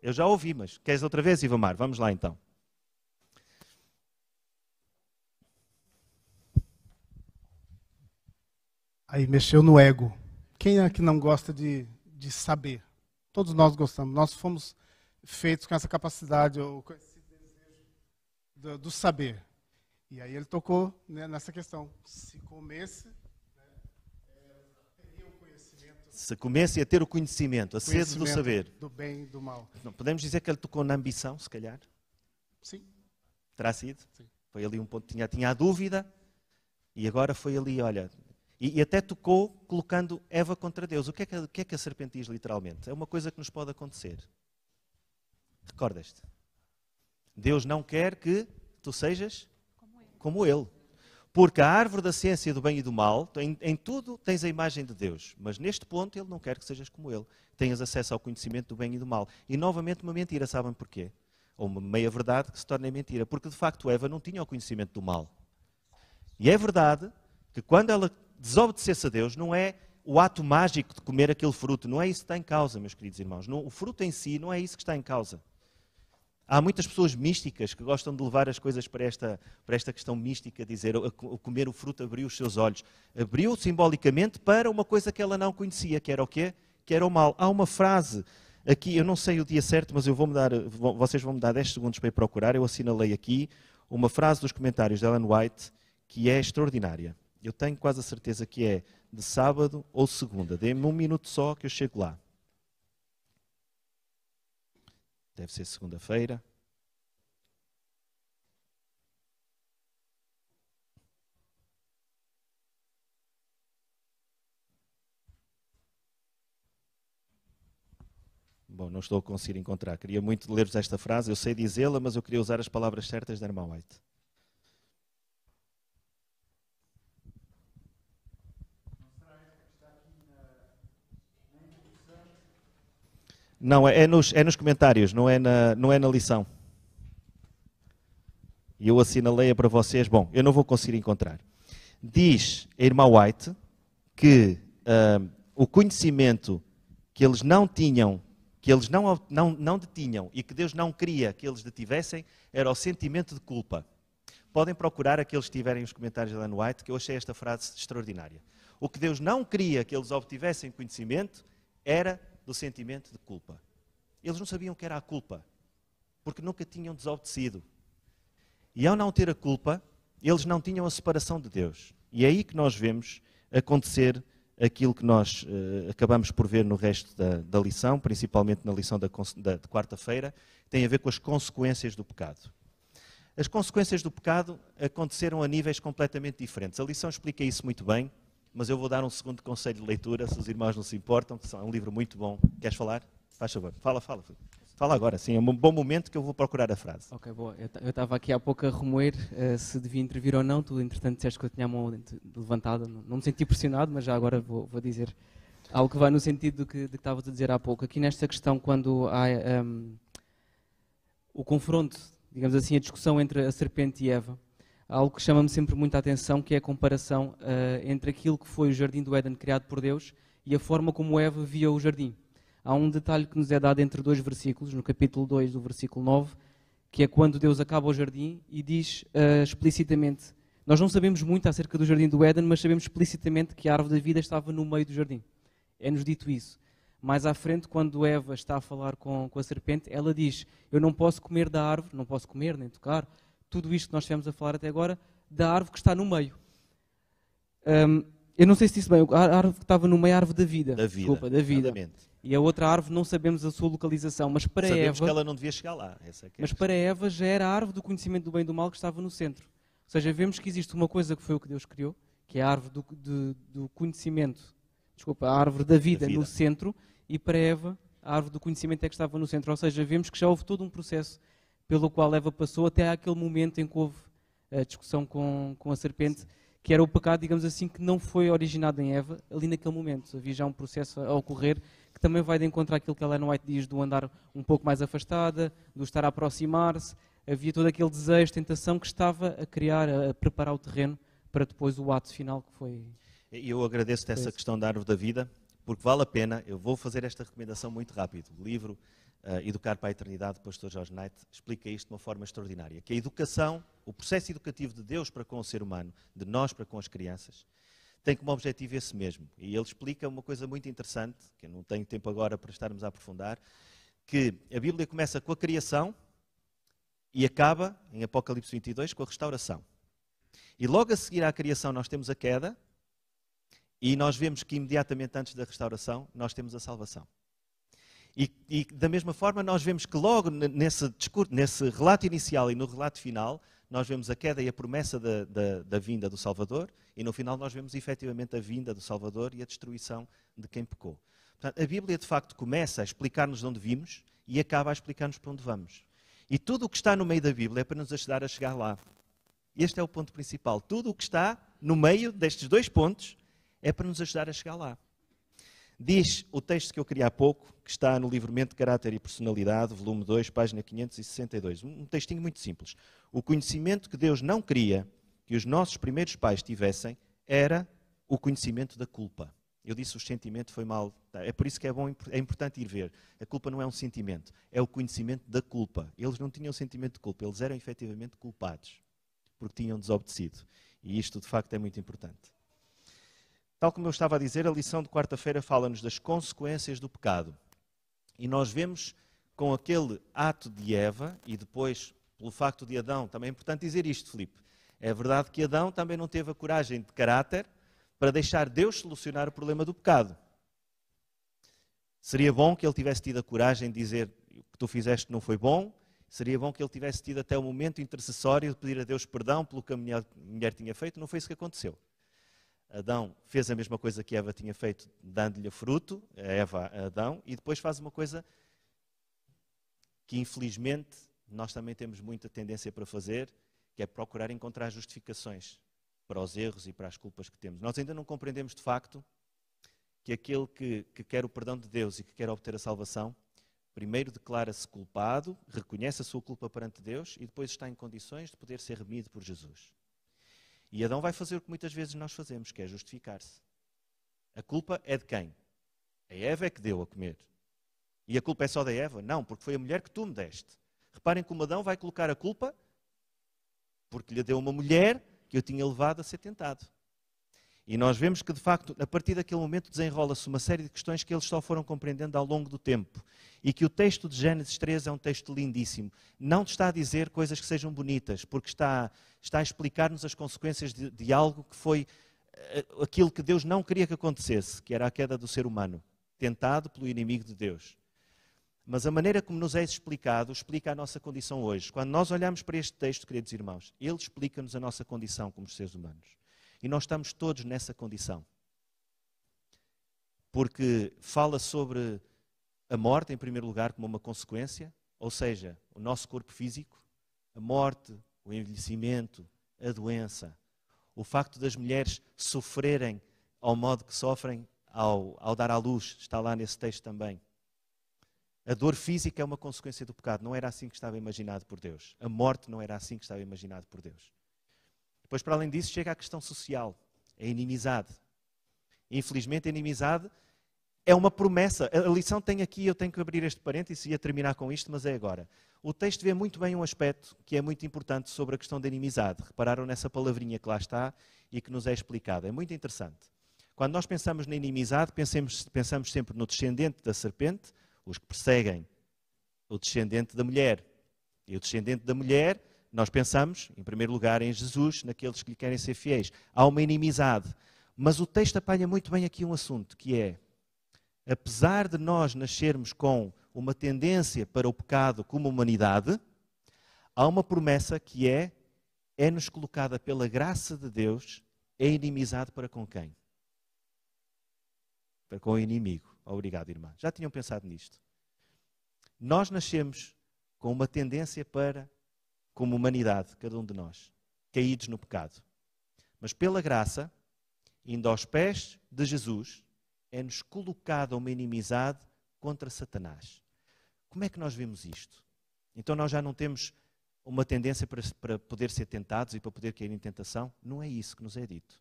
Eu já ouvi, mas queres outra vez, Ivamar? Vamos lá então. Aí mexeu no ego. Quem é que não gosta de, de saber? Todos nós gostamos. Nós fomos feitos com essa capacidade, ou com esse desejo do, do saber. E aí ele tocou né, nessa questão. Se comesse, se comecem a ter o conhecimento, a conhecimento sede do saber. Do bem e do mal. Não, podemos dizer que ele tocou na ambição, se calhar? Sim. Terá sido? Sim. Foi ali um ponto, tinha, tinha a dúvida, e agora foi ali, olha. E, e até tocou colocando Eva contra Deus. O que, é que, o que é que a serpente diz literalmente? É uma coisa que nos pode acontecer. Recordas-te? Deus não quer que tu sejas como ele. Como ele. Porque a árvore da ciência do bem e do mal, em, em, tudo tens a imagem de Deus, mas neste ponto ele não quer que sejas como ele, tenhas acesso ao conhecimento do bem e do mal. E novamente uma mentira, sabem porquê? Ou uma meia-verdade que se torna mentira, porque de facto Eva não tinha o conhecimento do mal. E é verdade que quando ela desobedecesse a Deus, não é o ato mágico de comer aquele fruto, não é isso que está em causa, meus queridos irmãos. Não, o fruto em si não é isso que está em causa. Há muitas pessoas místicas que gostam de levar as coisas para esta, para esta questão mística, dizer o comer o fruto abriu os seus olhos. Abriu simbolicamente para uma coisa que ela não conhecia, que era o quê? Que era o mal. Há uma frase aqui, eu não sei o dia certo, mas eu vou dar, vocês vão me dar 10 segundos para ir procurar. Eu assinalei aqui uma frase dos comentários de Ellen White que é extraordinária. Eu tenho quase a certeza que é de sábado ou segunda. Dê-me um minuto só que eu chego lá. Deve ser segunda-feira. Bom, não estou a conseguir encontrar. Queria muito ler-vos esta frase, eu sei dizê-la, mas eu queria usar as palavras certas da irmã White. Não, é, é nos, é nos comentários, não é, na, não é na lição. E eu assinalei-a para vocês. Bom, eu não vou conseguir encontrar. Diz a irmã White que uh, o conhecimento que eles não tinham, que eles não, não, não detinham e que Deus não queria que eles detivessem, era o sentimento de culpa. Podem procurar aqueles que tiverem os comentários da Ellen White, que eu achei esta frase extraordinária. O que Deus não queria que eles obtivessem conhecimento era do sentimento de culpa. Eles não sabiam que era a culpa, porque nunca tinham desobedecido. E ao não ter a culpa, eles não tinham a separação de Deus. E é aí que nós vemos acontecer aquilo que nós uh, acabamos por ver no resto da, da lição, principalmente na lição da, da, de quarta-feira, tem a ver com as consequências do pecado. As consequências do pecado aconteceram a níveis completamente diferentes. A lição explica isso muito bem mas eu vou dar um segundo conselho de leitura, se os irmãos não se importam, que é um livro muito bom. Queres falar? Faz favor. Fala, fala. Fala agora, sim. É um bom momento que eu vou procurar a frase. Ok, boa. Eu estava aqui há pouco a remoer uh, se devia intervir ou não. Tu, entretanto, disseste que eu tinha a mão levantada. Não, não me senti pressionado, mas já agora vou, vou dizer algo que vai no sentido do que estava a dizer há pouco. Aqui nesta questão, quando há um, ehm, o confronto, digamos assim, a discussão entre a serpente e Eva, algo que chama-me sempre muita atenção, que é a comparação uh, entre aquilo que foi o jardim do Éden criado por Deus e a forma como Eva via o jardim. Há um detalhe que nos é dado entre dois versículos, no capítulo 2, do versículo 9, que é quando Deus acaba o jardim e diz uh, explicitamente: Nós não sabemos muito acerca do jardim do Éden, mas sabemos explicitamente que a árvore da vida estava no meio do jardim. É-nos dito isso. Mais à frente, quando Eva está a falar com, com a serpente, ela diz: Eu não posso comer da árvore, não posso comer nem tocar, tudo isto que nós estivemos a falar até agora, da árvore que está no meio. Um, eu não sei se disse bem, a árvore que estava no meio, é a árvore da vida. Da vida. Desculpa, da vida. Exatamente. E a outra árvore não sabemos a sua localização, mas para sabemos Eva. que ela não devia chegar lá. É mas para Eva já era a árvore do conhecimento do bem e do mal que estava no centro. Ou seja, vemos que existe uma coisa que foi o que Deus criou, que é a árvore do, do, do conhecimento, desculpa, a árvore da vida, da vida no centro, e para Eva, a árvore do conhecimento é que estava no centro. Ou seja, vemos que já houve todo um processo pelo qual Eva passou até aquele momento em que houve a discussão com, com a serpente, que era o pecado, digamos assim, que não foi originado em Eva, ali naquele momento. Havia já um processo a ocorrer que também vai de encontrar aquilo que Ellen White diz do andar um pouco mais afastada, do estar a aproximar-se. Havia todo aquele desejo, tentação que estava a criar, a preparar o terreno para depois o ato final que foi. Eu agradeço-te essa questão da árvore da vida, porque vale a pena. Eu vou fazer esta recomendação muito rápido. O livro Uh, Educar para a Eternidade, pastor Jorge Knight, explica isto de uma forma extraordinária. Que a educação, o processo educativo de Deus para com o ser humano, de nós para com as crianças, tem como objetivo esse mesmo. E ele explica uma coisa muito interessante, que eu não tenho tempo agora para estarmos a aprofundar, que a Bíblia começa com a criação e acaba, em Apocalipse 22, com a restauração. E logo a seguir à criação nós temos a queda e nós vemos que imediatamente antes da restauração nós temos a salvação. E, e, da mesma forma, nós vemos que logo nesse, discurso, nesse relato inicial e no relato final, nós vemos a queda e a promessa da, da, da, vinda do Salvador, e no final nós vemos efetivamente a vinda do Salvador e a destruição de quem pecou. Portanto, a Bíblia de facto começa a explicar-nos de onde vimos e acaba a explicar-nos para onde vamos. E tudo o que está no meio da Bíblia é para nos ajudar a chegar lá. Este é o ponto principal. Tudo o que está no meio destes dois pontos é para nos ajudar a chegar lá. Diz o texto que eu queria há pouco, que está no livro Mente, Caráter e Personalidade, volume 2, página 562. Um textinho muito simples. O conhecimento que Deus não queria que os nossos primeiros pais tivessem era o conhecimento da culpa. Eu disse o sentimento foi mal. É por isso que é, bom, é importante ir ver. A culpa não é um sentimento, é o conhecimento da culpa. Eles não tinham sentimento de culpa, eles eram efetivamente culpados porque tinham desobedecido. E isto, de facto, é muito importante. Tal como eu estava a dizer, a lição de quarta-feira fala-nos das consequências do pecado. E nós vemos com aquele ato de Eva e depois pelo facto de Adão, também é importante dizer isto, Filipe. É verdade que Adão também não teve a coragem de caráter para deixar Deus solucionar o problema do pecado. Seria bom que ele tivesse tido a coragem de dizer o que tu fizeste não foi bom. Seria bom que ele tivesse tido até o momento intercessório de pedir a Deus perdão pelo que a mulher, a mulher tinha feito. Não foi isso que aconteceu. Adão fez a mesma coisa que Eva tinha feito, dando-lhe fruto, a Eva a Adão, e depois faz uma coisa que infelizmente nós também temos muita tendência para fazer, que é procurar encontrar justificações para os erros e para as culpas que temos. Nós ainda não compreendemos de facto que aquele que, que quer o perdão de Deus e que quer obter a salvação, primeiro declara-se culpado, reconhece a sua culpa perante Deus e depois está em condições de poder ser remido por Jesus. E Adão vai fazer o que muitas vezes nós fazemos, que é justificar-se. A culpa é de quem? A Eva é que deu a comer. E a culpa é só da Eva? Não, porque foi a mulher que tu me deste. Reparem como Adão vai colocar a culpa porque lhe deu uma mulher que eu tinha levado a ser tentado. E nós vemos que, de facto, a partir daquele momento desenrola-se uma série de questões que eles só foram compreendendo ao longo do tempo. E que o texto de Gênesis 3 é um texto lindíssimo. Não está a dizer coisas que sejam bonitas, porque está, está a explicar-nos as consequências de, de algo que foi eh, aquilo que Deus não queria que acontecesse, que era a queda do ser humano, tentado pelo inimigo de Deus. Mas a maneira como nos é explicado explica a nossa condição hoje. Quando nós olhamos para este texto, queridos irmãos, ele explica-nos a nossa condição como seres humanos. E nós estamos todos nessa condição. Porque fala sobre a morte, em primeiro lugar, como uma consequência, ou seja, o nosso corpo físico, a morte, o envelhecimento, a doença, o facto das mulheres sofrerem ao modo que sofrem ao, ao dar à luz, está lá nesse texto também. A dor física é uma consequência do pecado, não era assim que estava imaginado por Deus. A morte não era assim que estava imaginado por Deus. Pois, para além disso, chega a questão social, a é inimizade. Infelizmente, a inimizade é uma promessa. A lição tem aqui, eu tenho que abrir este parênteses e ia terminar com isto, mas é agora. O texto vê muito bem um aspecto que é muito importante sobre a questão da inimizade. Repararam nessa palavrinha que lá está e que nos é explicada. É muito interessante. Quando nós pensamos na inimizade, pensemos, pensamos sempre no descendente da serpente, os que perseguem o descendente da mulher. E o descendente da mulher nós pensamos, em primeiro lugar, em Jesus, naqueles que lhe querem ser fiéis. Há uma inimizade. Mas o texto apanha muito bem aqui um assunto, que é: apesar de nós nascermos com uma tendência para o pecado como humanidade, há uma promessa que é: é-nos colocada pela graça de Deus, é inimizade para com quem? Para com o inimigo. Obrigado, irmã. Já tinham pensado nisto? Nós nascemos com uma tendência para como humanidade, cada um de nós, caídos no pecado. Mas pela graça, indo aos pés de Jesus, é-nos colocada uma inimizade contra Satanás. Como é que nós vemos isto? Então nós já não temos uma tendência para, para, poder ser tentados e para poder cair em tentação? Não é isso que nos é dito.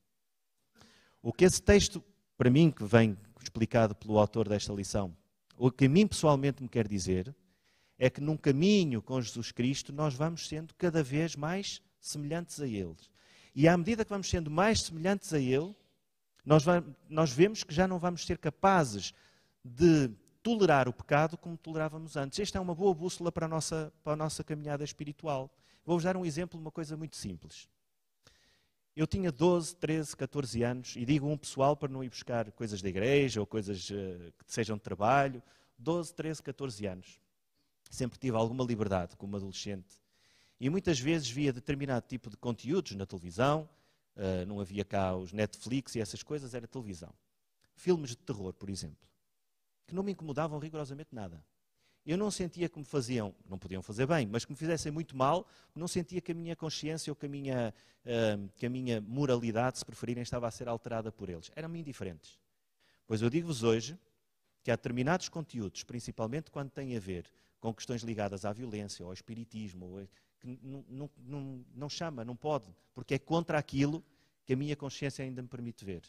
O que esse texto, para mim, que vem explicado pelo autor desta lição, o que a mim pessoalmente me quer dizer é que num caminho com Jesus Cristo nós vamos sendo cada vez mais semelhantes a Ele. E à medida que vamos sendo mais semelhantes a Ele, nós, vamos, nós vemos que já não vamos ser capazes de tolerar o pecado como tolerávamos antes. Esta é uma boa bússola para a nossa, para a nossa caminhada espiritual. Vou-vos dar um exemplo de uma coisa muito simples. Eu tinha 12, 13, 14 anos, e digo um pessoal para não ir buscar coisas da igreja ou coisas uh, que sejam de trabalho, 12, 13, 14 anos sempre tive alguma liberdade como adolescente. E muitas vezes via determinado tipo de conteúdos na televisão, uh, não havia cá os Netflix e essas coisas, era televisão. Filmes de terror, por exemplo, que não me incomodavam rigorosamente nada. Eu não sentia que me faziam, não podiam fazer bem, mas que me fizessem muito mal, não sentia que a minha consciência ou que a minha, uh, que a minha moralidade, se preferirem, estava a ser alterada por eles. Eram-me indiferentes. Pois eu digo-vos hoje que há determinados conteúdos, principalmente quando têm a ver com questões ligadas à violência, ao espiritismo, é que não, não, não chama, não pode, porque é contra aquilo que a minha consciência ainda me permite ver.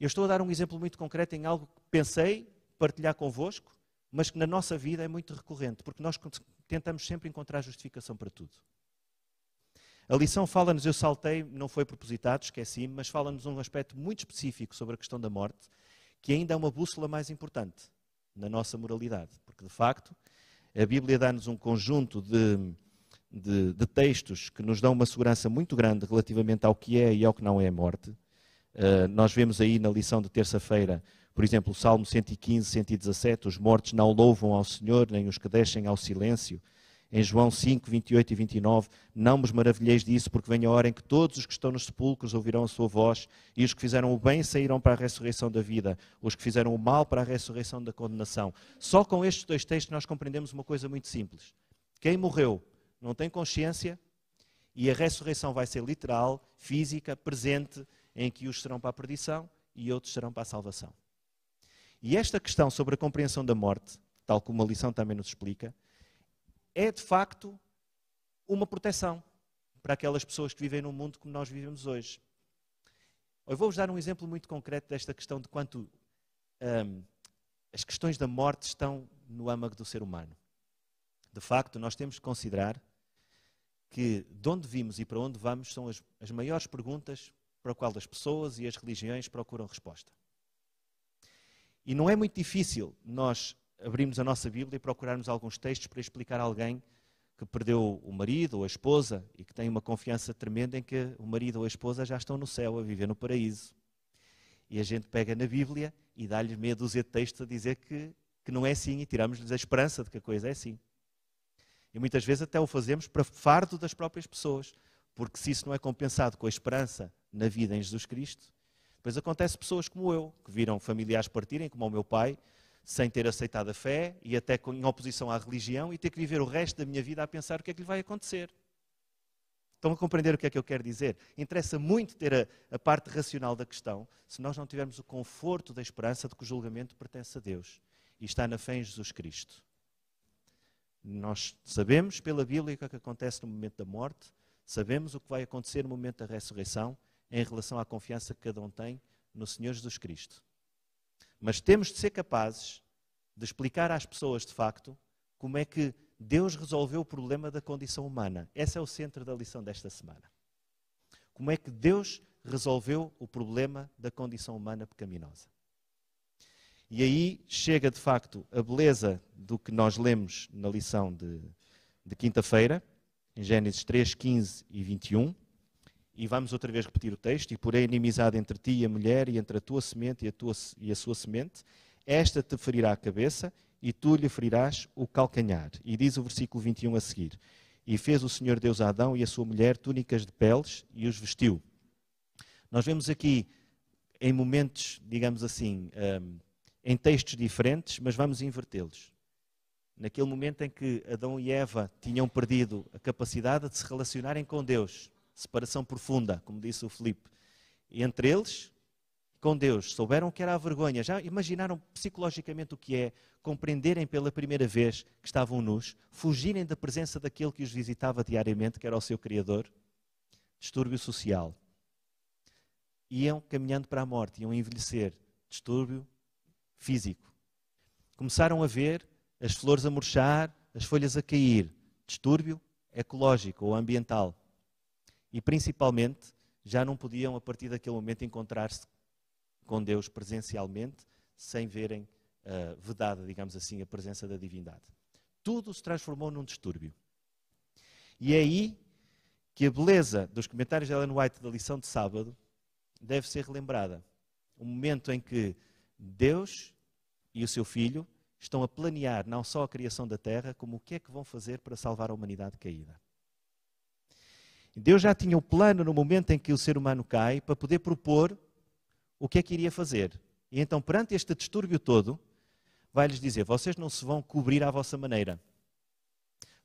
Eu estou a dar um exemplo muito concreto em algo que pensei partilhar convosco, mas que na nossa vida é muito recorrente, porque nós tentamos sempre encontrar justificação para tudo. A lição fala-nos, eu saltei, não foi propositado, esqueci-me, mas fala-nos um aspecto muito específico sobre a questão da morte, que ainda é uma bússola mais importante na nossa moralidade porque de facto a Bíblia dá-nos um conjunto de, de, de, textos que nos dão uma segurança muito grande relativamente ao que é e ao que não é morte. Uh, nós vemos aí na lição de terça-feira, por exemplo, o Salmo 115, 117, os mortos não louvam ao Senhor, nem os que descem ao silêncio em João 5, 28 e 29. Não vos maravilheis disso, porque vem a hora em que todos os que estão nos sepulcros ouvirão a sua voz, e os que fizeram o bem sairão para a ressurreição da vida, os que fizeram o mal para a ressurreição da condenação. Só com estes dois textos nós compreendemos uma coisa muito simples. Quem morreu não tem consciência, e a ressurreição vai ser literal, física, presente, em que os serão para a perdição e outros serão para a salvação. E esta questão sobre a compreensão da morte, tal como a lição também nos explica, é de facto uma proteção para aquelas pessoas que vivem num mundo como nós vivemos hoje. Eu vou-vos dar um exemplo muito concreto desta questão de quanto hum, as questões da morte estão no âmago do ser humano. De facto, nós temos que considerar que de onde vimos e para onde vamos são as, as maiores perguntas para as quais as pessoas e as religiões procuram resposta. E não é muito difícil nós abrirmos a nossa Bíblia e procurarmos alguns textos para explicar a alguém que perdeu o marido ou a esposa e que tem uma confiança tremenda em que o marido ou a esposa já estão no céu, a viver no paraíso. E a gente pega na Bíblia e dá-lhe meia dúzia de textos a dizer que, que não é assim e tiramos-lhes a esperança de que a coisa é assim. E muitas vezes até o fazemos para fardo das próprias pessoas, porque se isso não é compensado com a esperança na vida em Jesus Cristo, depois acontece pessoas como eu, que viram familiares partirem, como o meu pai, sem ter aceitado a fé e até em oposição à religião e ter que viver o resto da minha vida a pensar o que é que lhe vai acontecer. Estão a compreender o que é que eu quero dizer? Interessa muito ter a, a parte racional da questão se nós não tivermos o conforto da esperança de que o julgamento pertence a Deus e está na fé em Jesus Cristo. Nós sabemos pela Bíblia o que é acontece no momento da morte, sabemos o que vai acontecer no momento da ressurreição em relação à confiança que cada um tem no Senhor Jesus Cristo. Mas temos de ser capazes de explicar às pessoas, de facto, como é que Deus resolveu o problema da condição humana. Esse é o centro da lição desta semana. Como é que Deus resolveu o problema da condição humana pecaminosa? E aí chega de facto a beleza do que nós lemos na lição de, de quinta-feira, em Gênesis 3, 15 e 21, e vamos outra vez repetir o texto: E porém inimizade entre ti e a mulher, e entre a tua semente e a, tua, e a sua semente, esta te ferirá a cabeça, e tu lhe ferirás o calcanhar. E diz o versículo 21 a seguir: E fez o Senhor Deus a Adão e a sua mulher túnicas de peles e os vestiu. Nós vemos aqui, em momentos, digamos assim, um, em textos diferentes, mas vamos invertê-los. Naquele momento em que Adão e Eva tinham perdido a capacidade de se relacionarem com Deus, separação profunda, como disse o Filipe, entre eles com Deus, souberam que era a vergonha, já imaginaram psicologicamente o que é, compreenderem pela primeira vez que estavam nus, fugirem da presença daquele que os visitava diariamente, que era o seu Criador, distúrbio social. Iam caminhando para a morte, iam envelhecer, distúrbio físico. Começaram a ver as flores a murchar, as folhas a cair, distúrbio ecológico ou ambiental e principalmente já não podiam, a partir daquele momento, encontrar-se com Deus presencialmente sem verem uh, vedada, digamos assim, a presença da divindade. Tudo se transformou num distúrbio. E é aí que a beleza dos comentários de Ellen White da lição de sábado deve ser relembrada. Um momento em que Deus e o seu filho estão a planear não só a criação da terra, como o que é que vão fazer para salvar a humanidade caída. Deus já tinha o plano no momento em que o ser humano cai para poder propor o que é que iria fazer. E então, perante este distúrbio todo, vai-lhes dizer: vocês não se vão cobrir à vossa maneira.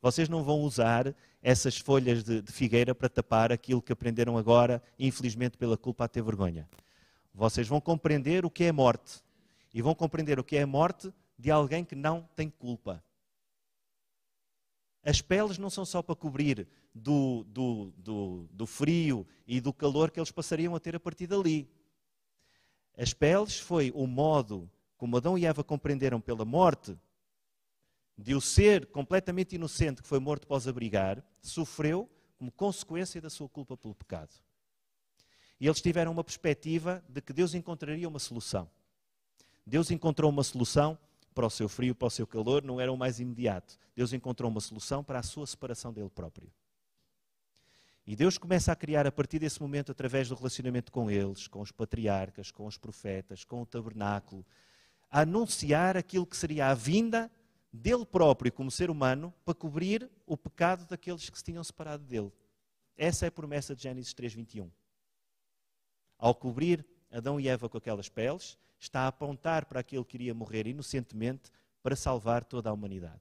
Vocês não vão usar essas folhas de, de figueira para tapar aquilo que aprenderam agora, infelizmente pela culpa a ter vergonha. Vocês vão compreender o que é morte. E vão compreender o que é morte de alguém que não tem culpa. As peles não são só para cobrir do, do, do, do frio e do calor que eles passariam a ter a partir dali. As peles foi o modo como Adão e Eva compreenderam pela morte de o ser completamente inocente que foi morto após abrigar, sofreu como consequência da sua culpa pelo pecado. E eles tiveram uma perspectiva de que Deus encontraria uma solução. Deus encontrou uma solução para o seu frio, para o seu calor, não era o mais imediato. Deus encontrou uma solução para a sua separação dele próprio. E Deus começa a criar a partir desse momento, através do relacionamento com eles, com os patriarcas, com os profetas, com o tabernáculo, a anunciar aquilo que seria a vinda dele próprio como ser humano para cobrir o pecado daqueles que se tinham separado dele. Essa é a promessa de Gênesis 3:21. Ao cobrir Adão e Eva com aquelas peles, está a apontar para aquele que iria morrer inocentemente para salvar toda a humanidade.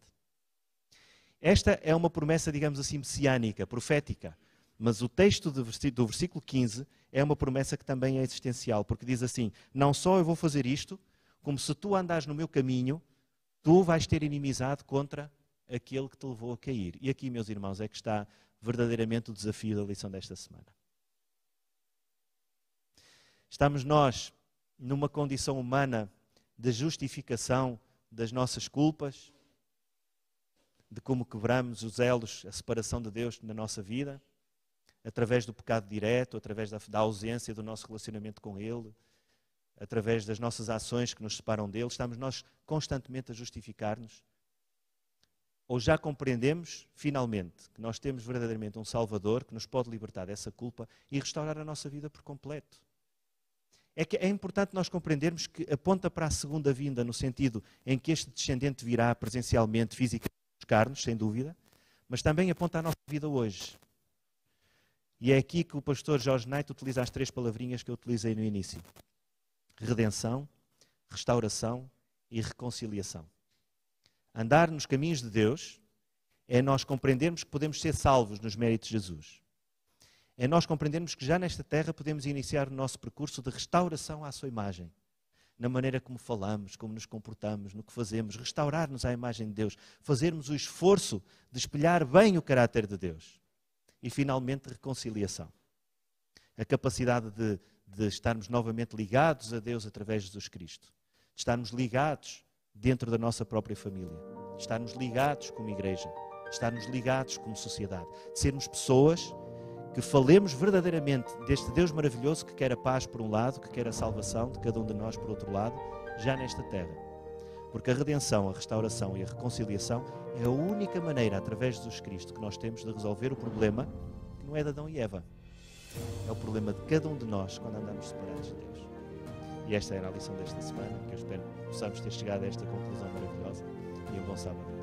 Esta é uma promessa, digamos assim, messiânica, profética, mas o texto do versículo 15 é uma promessa que também é existencial, porque diz assim: Não só eu vou fazer isto, como se tu andares no meu caminho, tu vais ter inimizade contra aquele que te levou a cair. E aqui, meus irmãos, é que está verdadeiramente o desafio da lição desta semana. Estamos nós numa condição humana de justificação das nossas culpas, de como quebramos os elos, a separação de Deus na nossa vida, através do pecado direto, através da, da ausência do nosso relacionamento com Ele, através das nossas ações que nos separam dele, estamos nós constantemente a justificar-nos? Ou já compreendemos, finalmente, que nós temos verdadeiramente um Salvador que nos pode libertar dessa culpa e restaurar a nossa vida por completo? é que é importante nós compreendermos que aponta para a segunda vinda, no sentido em que este descendente virá presencialmente, fisicamente, buscar-nos, sem dúvida, mas também aponta à nossa vida hoje. E é aqui que o pastor Jorge Knight utiliza as três palavrinhas que eu utilizei no início: redenção, restauração e reconciliação. Andar nos caminhos de Deus é nós compreendermos que podemos ser salvos nos méritos de Jesus é nós compreendermos que já nesta terra podemos iniciar o nosso percurso de restauração à sua imagem. Na maneira como falamos, como nos comportamos, no que fazemos, restaurar-nos à imagem de Deus, fazermos o esforço de espelhar bem o caráter de Deus. E finalmente, reconciliação. A capacidade de, de estarmos novamente ligados a Deus através de Jesus Cristo, de estarmos ligados dentro da nossa própria família, de estarmos ligados como igreja, de estarmos ligados como sociedade, de sermos pessoas que falemos verdadeiramente deste Deus maravilhoso que quer a paz por um lado, que quer a salvação de cada um de nós por outro lado, já nesta terra. Porque a redenção, a restauração e a reconciliação é a única maneira, através de Jesus Cristo, que nós temos de resolver o problema que não é de Adão e Eva. É o problema de cada um de nós quando andamos separados de Deus. E esta era a lição desta semana, que eu espero que possamos ter chegado a esta conclusão maravilhosa e um bom sábado.